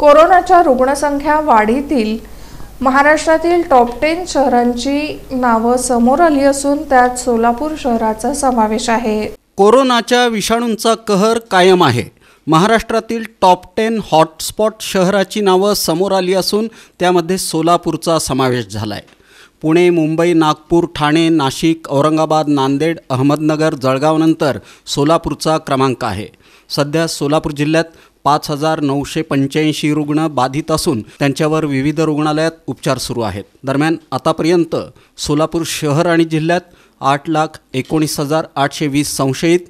कोरोनाच्या रुग्णसंख्या वाढीतील महाराष्ट्रातील टॉप टेन शहरांची नावं समोर आली असून त्यात सोलापूर शहराचा समावेश आहे कोरोनाच्या विषाणूंचा कहर कायम आहे महाराष्ट्रातील टॉप टेन हॉटस्पॉट शहराची नावं समोर आली असून त्यामध्ये सोलापूरचा समावेश झाला आहे पुणे मुंबई नागपूर ठाणे नाशिक औरंगाबाद नांदेड अहमदनगर जळगावनंतर सोलापूरचा क्रमांक आहे सध्या सोलापूर जिल्ह्यात पाच हजार नऊशे पंच्याऐंशी रुग्ण बाधित असून त्यांच्यावर विविध रुग्णालयात उपचार सुरू आहेत दरम्यान आतापर्यंत सोलापूर शहर आणि जिल्ह्यात आठ लाख एकोणीस हजार आठशे वीस संशयित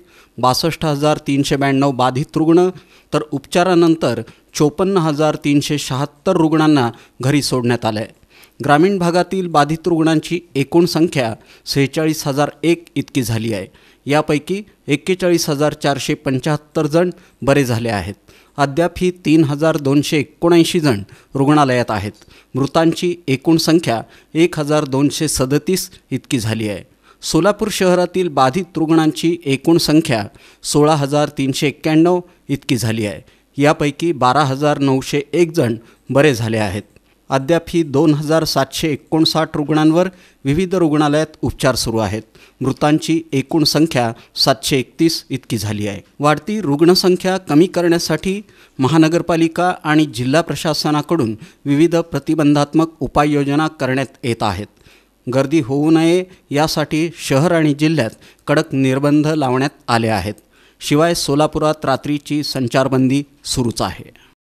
बासष्ट हजार तीनशे ब्याण्णव बाधित रुग्ण तर उपचारानंतर चोपन्न हजार तीनशे शहात्तर रुग्णांना घरी सोडण्यात आलं आहे ग्रामीण भागातील बाधित रुग्णांची एकूण संख्या सेहेचाळीस हजार एक इतकी झाली आहे यापैकी एक्केचाळीस हजार चारशे पंच्याहत्तर जण बरे झाले आहेत अद्याप ही तीन हजार दोनशे एकोणऐंशी जण रुग्णालयात आहेत मृतांची एकूण संख्या एक हजार दोनशे सदतीस इतकी झाली आहे सोलापूर शहरातील बाधित रुग्णांची एकूण संख्या सोळा हजार तीनशे एक्क्याण्णव इतकी झाली आहे यापैकी बारा हजार नऊशे एक जण बरे झाले आहेत अद्याप ही दोन हजार सातशे एकोणसाठ रुग्णांवर विविध रुग्णालयात उपचार सुरू आहेत मृतांची एकूण संख्या सातशे एकतीस इतकी झाली आहे वाढती रुग्णसंख्या कमी करण्यासाठी महानगरपालिका आणि जिल्हा प्रशासनाकडून विविध प्रतिबंधात्मक उपाययोजना करण्यात येत आहेत गर्दी होऊ नये यासाठी शहर आणि जिल्ह्यात कडक निर्बंध लावण्यात आले आहेत शिवाय सोलापुरात रात्रीची संचारबंदी सुरूच आहे